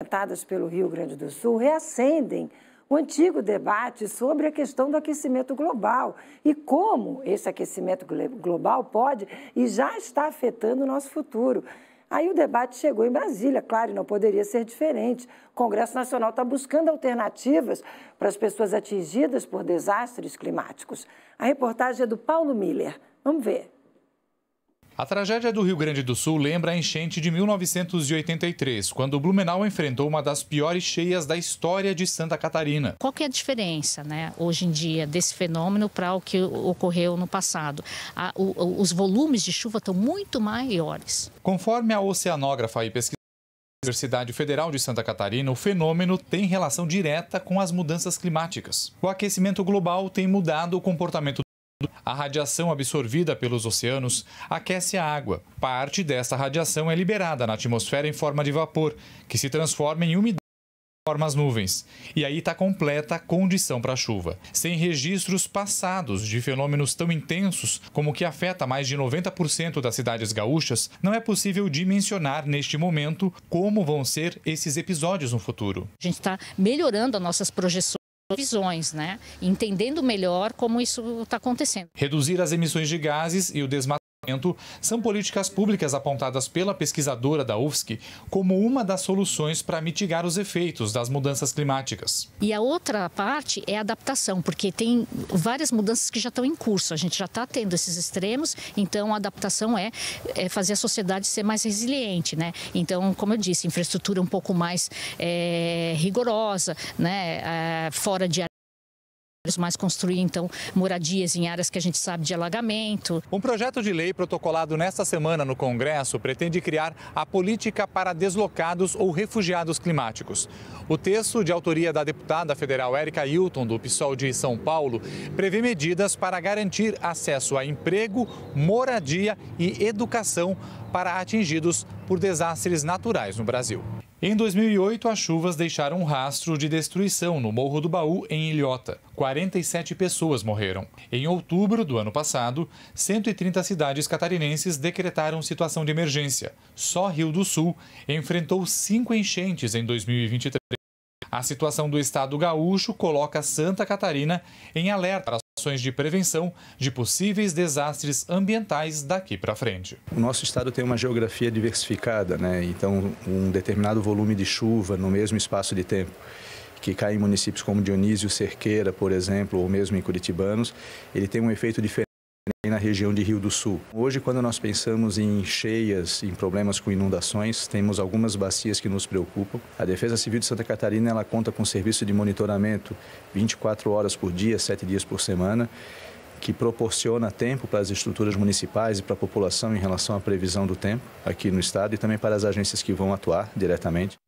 apresentadas pelo Rio Grande do Sul reacendem o antigo debate sobre a questão do aquecimento global e como esse aquecimento global pode e já está afetando o nosso futuro. Aí o debate chegou em Brasília, claro, e não poderia ser diferente. O Congresso Nacional está buscando alternativas para as pessoas atingidas por desastres climáticos. A reportagem é do Paulo Miller. Vamos ver. A tragédia do Rio Grande do Sul lembra a enchente de 1983, quando Blumenau enfrentou uma das piores cheias da história de Santa Catarina. Qual que é a diferença, né, hoje em dia, desse fenômeno para o que ocorreu no passado? A, o, os volumes de chuva estão muito maiores. Conforme a oceanógrafa e pesquisadora da Universidade Federal de Santa Catarina, o fenômeno tem relação direta com as mudanças climáticas. O aquecimento global tem mudado o comportamento a radiação absorvida pelos oceanos aquece a água. Parte dessa radiação é liberada na atmosfera em forma de vapor, que se transforma em umidade forma as nuvens. E aí está completa a condição para chuva. Sem registros passados de fenômenos tão intensos como o que afeta mais de 90% das cidades gaúchas, não é possível dimensionar neste momento como vão ser esses episódios no futuro. A gente está melhorando as nossas projeções visões, né? Entendendo melhor como isso está acontecendo. Reduzir as emissões de gases e o desmatamento são políticas públicas apontadas pela pesquisadora da UFSC como uma das soluções para mitigar os efeitos das mudanças climáticas. E a outra parte é a adaptação, porque tem várias mudanças que já estão em curso. A gente já está tendo esses extremos, então a adaptação é, é, fazer a sociedade ser mais resiliente, né? Então, como eu disse, infraestrutura um pouco mais é, rigorosa, né? Ah, fora de mas construir então moradias em áreas que a gente sabe de alagamento. Um projeto de lei protocolado nesta semana no Congresso pretende criar a política para deslocados ou refugiados climáticos. O texto, de autoria da deputada federal Érica Hilton, do PSOL de São Paulo, prevê medidas para garantir acesso a emprego, moradia e educação para atingidos por desastres naturais no Brasil. Em 2008, as chuvas deixaram um rastro de destruição no Morro do Baú, em Ilhota. 47 pessoas morreram. Em outubro do ano passado, 130 cidades catarinenses decretaram situação de emergência. Só Rio do Sul enfrentou cinco enchentes em 2023. A situação do estado gaúcho coloca Santa Catarina em alerta ações de prevenção de possíveis desastres ambientais daqui para frente. O nosso estado tem uma geografia diversificada, né? então um determinado volume de chuva no mesmo espaço de tempo que cai em municípios como Dionísio Cerqueira, por exemplo, ou mesmo em Curitibanos, ele tem um efeito diferente região de Rio do Sul. Hoje, quando nós pensamos em cheias, em problemas com inundações, temos algumas bacias que nos preocupam. A Defesa Civil de Santa Catarina ela conta com um serviço de monitoramento 24 horas por dia, 7 dias por semana que proporciona tempo para as estruturas municipais e para a população em relação à previsão do tempo aqui no estado e também para as agências que vão atuar diretamente.